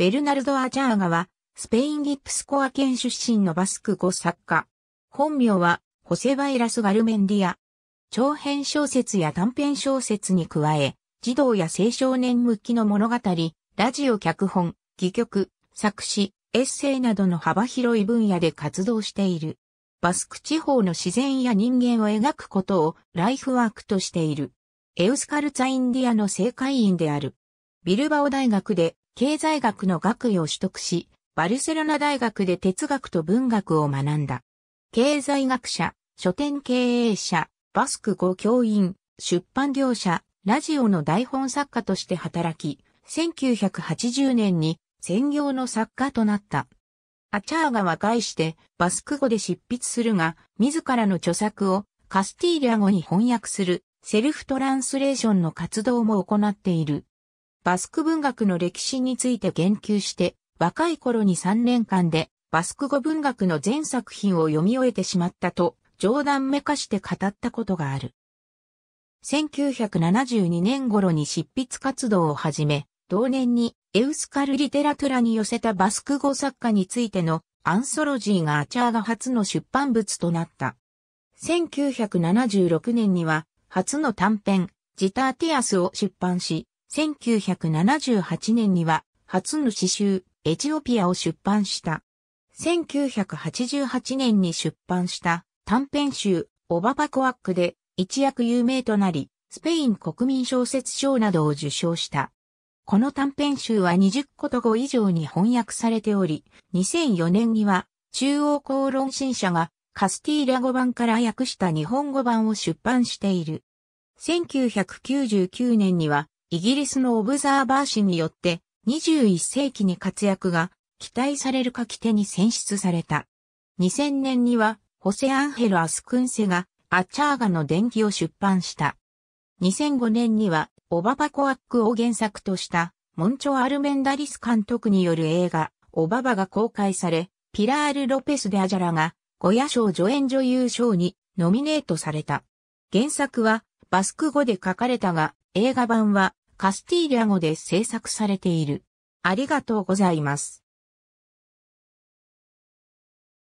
ベルナルド・アチャーガは、スペインギプスコア県出身のバスク語作家。本名は、ホセバイラス・ガルメンディア。長編小説や短編小説に加え、児童や青少年向きの物語、ラジオ脚本、戯曲、作詞、エッセイなどの幅広い分野で活動している。バスク地方の自然や人間を描くことをライフワークとしている。エウスカルツァ・インディアの正会員である。ビルバオ大学で経済学の学位を取得し、バルセロナ大学で哲学と文学を学んだ。経済学者、書店経営者、バスク語教員、出版業者、ラジオの台本作家として働き、1980年に専業の作家となった。アチャーガは概してバスク語で執筆するが、自らの著作をカスティーリャ語に翻訳するセルフトランスレーションの活動も行っている。バスク文学の歴史について言及して、若い頃に3年間でバスク語文学の全作品を読み終えてしまったと、冗談めかして語ったことがある。1972年頃に執筆活動を始め、同年にエウスカルリテラトラに寄せたバスク語作家についてのアンソロジーがアチャーガ初の出版物となった。1976年には初の短編、ジターティアスを出版し、1978年には初の詩集、エチオピアを出版した。1988年に出版した短編集、オババコアックで一躍有名となり、スペイン国民小説賞などを受賞した。この短編集は20個と語以上に翻訳されており、2004年には中央公論新社がカスティーラ語版から訳した日本語版を出版している。1999年にはイギリスのオブザーバー紙によって、21世紀に活躍が期待される書き手に選出された。2000年には、ホセ・アンヘル・アスクンセが、アチャーガの伝記を出版した。2005年には、オババコアックを原作とした、モンチョ・アルメンダリス監督による映画、オババが公開され、ピラール・ロペス・デ・アジャラが、ゴヤ賞助演女優賞にノミネートされた。原作は、バスク語で書かれたが、映画版はカスティーリャ語で制作されている。ありがとうございます。